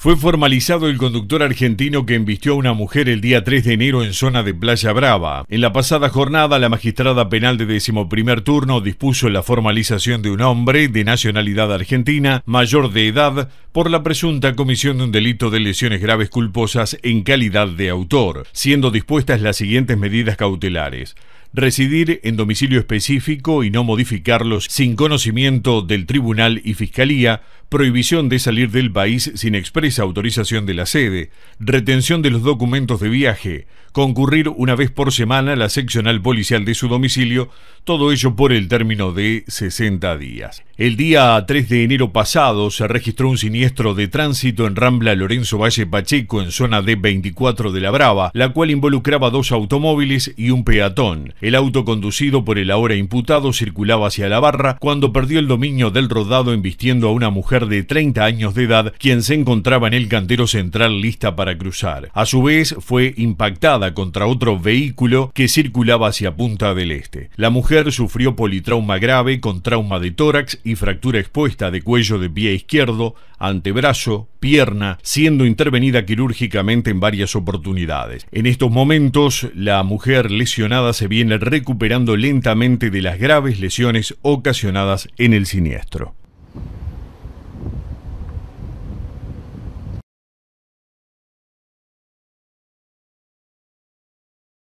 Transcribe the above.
Fue formalizado el conductor argentino que embistió a una mujer el día 3 de enero en zona de Playa Brava. En la pasada jornada, la magistrada penal de decimoprimer turno dispuso la formalización de un hombre de nacionalidad argentina, mayor de edad, por la presunta comisión de un delito de lesiones graves culposas en calidad de autor, siendo dispuestas las siguientes medidas cautelares residir en domicilio específico y no modificarlos sin conocimiento del tribunal y fiscalía, prohibición de salir del país sin expresa autorización de la sede, retención de los documentos de viaje, concurrir una vez por semana a la seccional policial de su domicilio, todo ello por el término de 60 días. El día 3 de enero pasado se registró un siniestro de tránsito en Rambla Lorenzo Valle Pacheco en zona D24 de La Brava, la cual involucraba dos automóviles y un peatón. El auto conducido por el ahora imputado circulaba hacia la barra cuando perdió el dominio del rodado embistiendo a una mujer de 30 años de edad quien se encontraba en el cantero central lista para cruzar. A su vez fue impactada contra otro vehículo que circulaba hacia Punta del Este. La mujer sufrió politrauma grave con trauma de tórax y fractura expuesta de cuello de pie izquierdo, antebrazo, pierna, siendo intervenida quirúrgicamente en varias oportunidades. En estos momentos la mujer lesionada se viene recuperando lentamente de las graves lesiones ocasionadas en el siniestro.